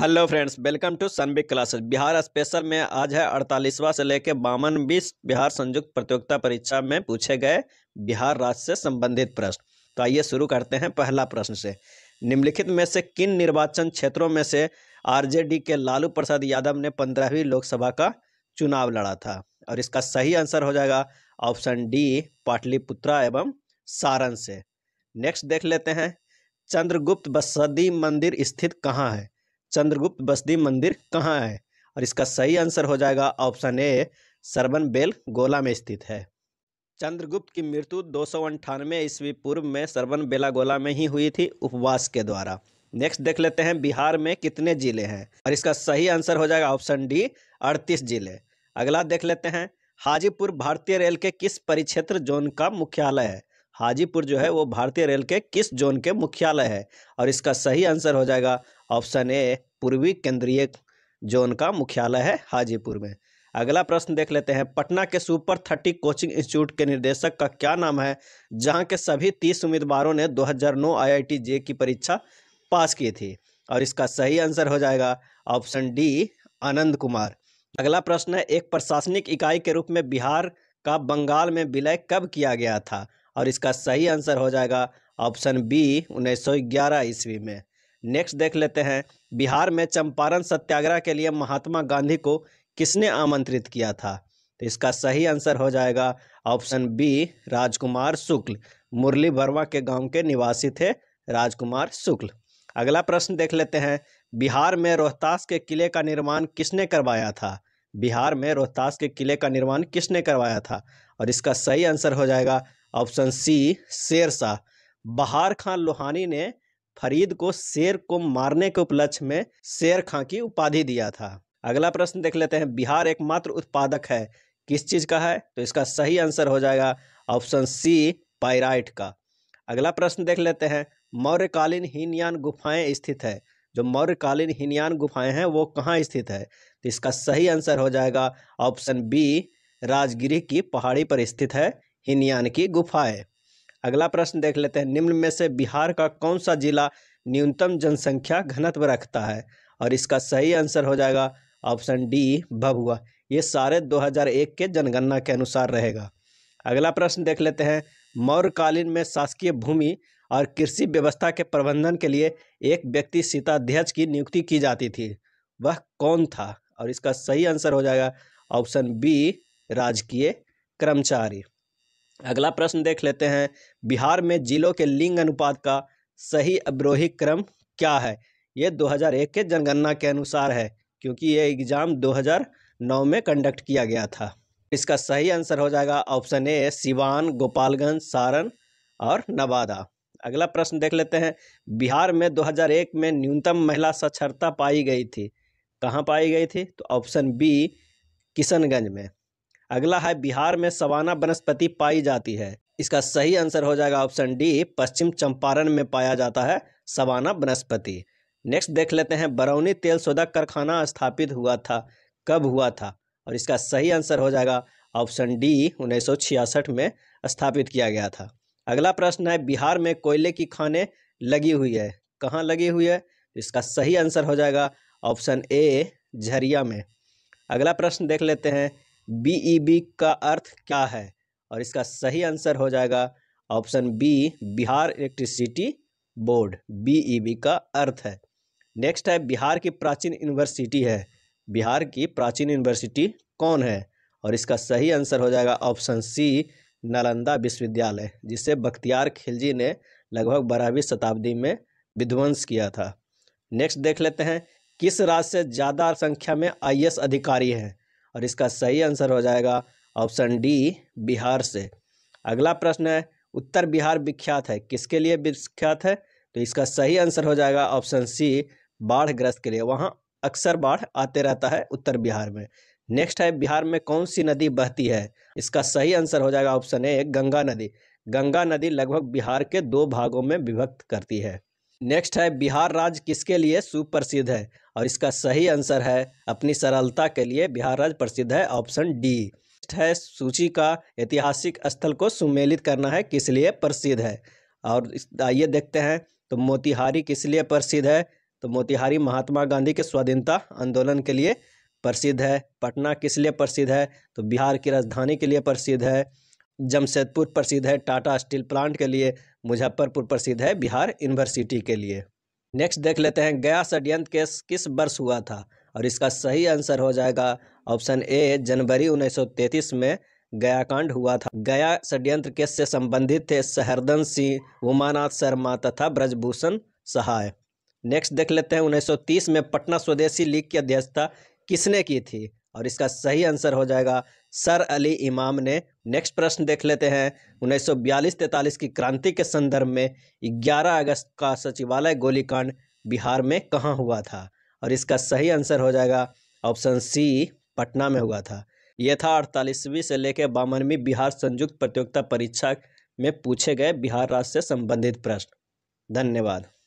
hello friends welcome to सनबिक classes Bihar special में आज है अड़तालीसवा से लेकर बावन बीस बिहार संयुक्त प्रतियोगिता परीक्षा में पूछे गए बिहार राज्य से संबंधित प्रश्न तो आइए शुरू करते हैं पहला प्रश्न से निम्नलिखित में से किन निर्वाचन क्षेत्रों में से आरजेडी के लालू प्रसाद यादव ने पंद्रहवीं लोकसभा का चुनाव लड़ा था और इसका सही आंसर हो जाएगा ऑप्शन डी पाटलिपुत्रा एवं सारण से नेक्स्ट देख लेते हैं चंद्रगुप्त बसदी मंदिर स्थित कहाँ है चंद्रगुप्त बस्ती मंदिर कहाँ है और इसका सही आंसर हो जाएगा ऑप्शन ए सरबन बेल गोला में स्थित है चंद्रगुप्त की मृत्यु दो सौ अंठानवे ईस्वी पूर्व में सरबन बेला गोला में ही हुई थी उपवास के द्वारा नेक्स्ट देख लेते हैं बिहार में कितने जिले हैं और इसका सही आंसर हो जाएगा ऑप्शन डी अड़तीस जिले अगला देख लेते हैं हाजीपुर भारतीय रेल के किस परिक्षेत्र जोन का मुख्यालय है हाजीपुर जो है वो भारतीय रेल के किस जोन के मुख्यालय है और इसका सही आंसर हो जाएगा ऑप्शन ए पूर्वी केंद्रीय जोन का मुख्यालय है हाजीपुर में अगला प्रश्न देख लेते हैं पटना के सुपर थर्टी कोचिंग इंस्टीट्यूट के निर्देशक का क्या नाम है जहां के सभी तीस उम्मीदवारों ने 2009 आईआईटी जे की परीक्षा पास की थी और इसका सही आंसर हो जाएगा ऑप्शन डी आनंद कुमार अगला प्रश्न है एक प्रशासनिक इकाई के रूप में बिहार का बंगाल में विलय कब किया गया था और इसका सही आंसर हो जाएगा ऑप्शन बी 1911 ईस्वी में नेक्स्ट देख लेते हैं बिहार में चंपारण सत्याग्रह के लिए महात्मा गांधी को किसने आमंत्रित किया था तो इसका सही आंसर हो जाएगा ऑप्शन बी राजकुमार शुक्ल मुरली वर्मा के गांव के निवासी थे राजकुमार शुक्ल अगला प्रश्न देख लेते हैं बिहार में रोहतास के किले का निर्माण किसने करवाया था बिहार में रोहतास के किले का निर्माण किसने करवाया था और इसका सही आंसर हो जाएगा ऑप्शन सी शेर शाह बहार खान लोहानी ने फरीद को शेर को मारने के उपलक्ष्य में शेर खां की उपाधि दिया था अगला प्रश्न देख लेते हैं बिहार एकमात्र उत्पादक है किस चीज़ का है तो इसका सही आंसर हो जाएगा ऑप्शन सी पायराइट का अगला प्रश्न देख लेते हैं मौर्यकालीन हीनयान गुफाएं स्थित है जो मौर्यकालीन हीनयान गुफाएं हैं वो कहाँ स्थित है तो इसका सही आंसर हो जाएगा ऑप्शन बी राजगिरी की पहाड़ी पर स्थित है हिनयान की गुफा है अगला प्रश्न देख लेते हैं निम्न में से बिहार का कौन सा जिला न्यूनतम जनसंख्या घनत्व रखता है और इसका सही आंसर हो जाएगा ऑप्शन डी भभुआ ये सारे 2001 के जनगणना के अनुसार रहेगा अगला प्रश्न देख लेते हैं मौर्यकालीन में शासकीय भूमि और कृषि व्यवस्था के प्रबंधन के लिए एक व्यक्ति सीताध्यक्ष की नियुक्ति की जाती थी वह कौन था और इसका सही आंसर हो जाएगा ऑप्शन बी राजकीय कर्मचारी अगला प्रश्न देख लेते हैं बिहार में जिलों के लिंग अनुपात का सही अवरोही क्रम क्या है ये 2001 के जनगणना के अनुसार है क्योंकि ये एग्ज़ाम 2009 में कंडक्ट किया गया था इसका सही आंसर हो जाएगा ऑप्शन ए सिवान गोपालगंज सारण और नवादा अगला प्रश्न देख लेते हैं बिहार में 2001 में न्यूनतम महिला साक्षरता पाई गई थी कहाँ पाई गई थी तो ऑप्शन बी किशनगंज में अगला है बिहार में सवाना वनस्पति पाई जाती है इसका सही आंसर हो जाएगा ऑप्शन डी पश्चिम चंपारण में पाया जाता है सवाना वनस्पति नेक्स्ट देख लेते हैं बरौनी तेल शोधक कारखाना स्थापित हुआ था कब हुआ था और इसका सही आंसर हो जाएगा ऑप्शन डी उन्नीस में स्थापित किया गया था अगला प्रश्न है बिहार में कोयले की खाने लगी हुई है कहाँ लगी हुई है तो इसका सही आंसर हो जाएगा ऑप्शन ए झरिया में अगला प्रश्न देख लेते हैं बी ई बी का अर्थ क्या है और इसका सही आंसर हो जाएगा option B Bihar electricity board B E B का अर्थ है नेक्स्ट है बिहार की प्राचीन यूनिवर्सिटी है बिहार की प्राचीन यूनिवर्सिटी कौन है और इसका सही आंसर हो जाएगा ऑप्शन सी नालंदा विश्वविद्यालय जिसे बख्तियार खिलजी ने लगभग बारहवीं शताब्दी में विध्वंस किया था नेक्स्ट देख लेते हैं किस राज्य से ज़्यादा संख्या में आईएएस अधिकारी हैं और इसका सही आंसर हो जाएगा ऑप्शन डी बिहार से अगला प्रश्न है उत्तर बिहार विख्यात है किसके लिए विख्यात है तो इसका सही आंसर हो जाएगा ऑप्शन सी बाढ़ग्रस्त के लिए वहाँ अक्सर बाढ़ आते रहता है उत्तर बिहार में नेक्स्ट है बिहार में कौन सी नदी बहती है इसका सही आंसर हो जाएगा ऑप्शन ए गंगा नदी गंगा नदी लगभग बिहार के दो भागों में विभक्त करती है नेक्स्ट है बिहार राज्य किसके लिए सुप्रसिद्ध है और इसका सही आंसर है अपनी सरलता के लिए बिहार राज्य प्रसिद्ध है ऑप्शन डी है सूची का ऐतिहासिक स्थल को सुमेलित करना है किस लिए प्रसिद्ध है और आइए देखते हैं तो मोतिहारी किस लिए प्रसिद्ध है तो मोतिहारी महात्मा गांधी के स्वाधीनता आंदोलन के लिए प्रसिद्ध है पटना किस लिए प्रसिद्ध है तो बिहार की राजधानी के लिए प्रसिद्ध है जमशेदपुर प्रसिद्ध है टाटा स्टील प्लांट के लिए मुजफ्फरपुर प्रसिद्ध है बिहार यूनिवर्सिटी के लिए नेक्स्ट देख लेते हैं गया षड्यंत्र केस किस वर्ष हुआ था और इसका सही आंसर हो जाएगा ऑप्शन ए जनवरी 1933 में गया कांड हुआ था गया षड्यंत्र केस से संबंधित थे सहरदन सिंह उमानाथ शर्मा तथा ब्रजभूषण सहाय नेक्स्ट देख लेते हैं 1930 में पटना स्वदेशी लीग की अध्यक्षता किसने की थी और इसका सही आंसर हो जाएगा सर अली इमाम ने नेक्स्ट प्रश्न देख लेते हैं 1942-43 की क्रांति के संदर्भ में 11 अगस्त का सचिवालय गोलीकांड बिहार में कहाँ हुआ था और इसका सही आंसर हो जाएगा ऑप्शन सी पटना में हुआ था यह था अड़तालीसवीं से लेकर बावनवीं बिहार संयुक्त प्रतियोगिता परीक्षा में पूछे गए बिहार राज्य से संबंधित प्रश्न धन्यवाद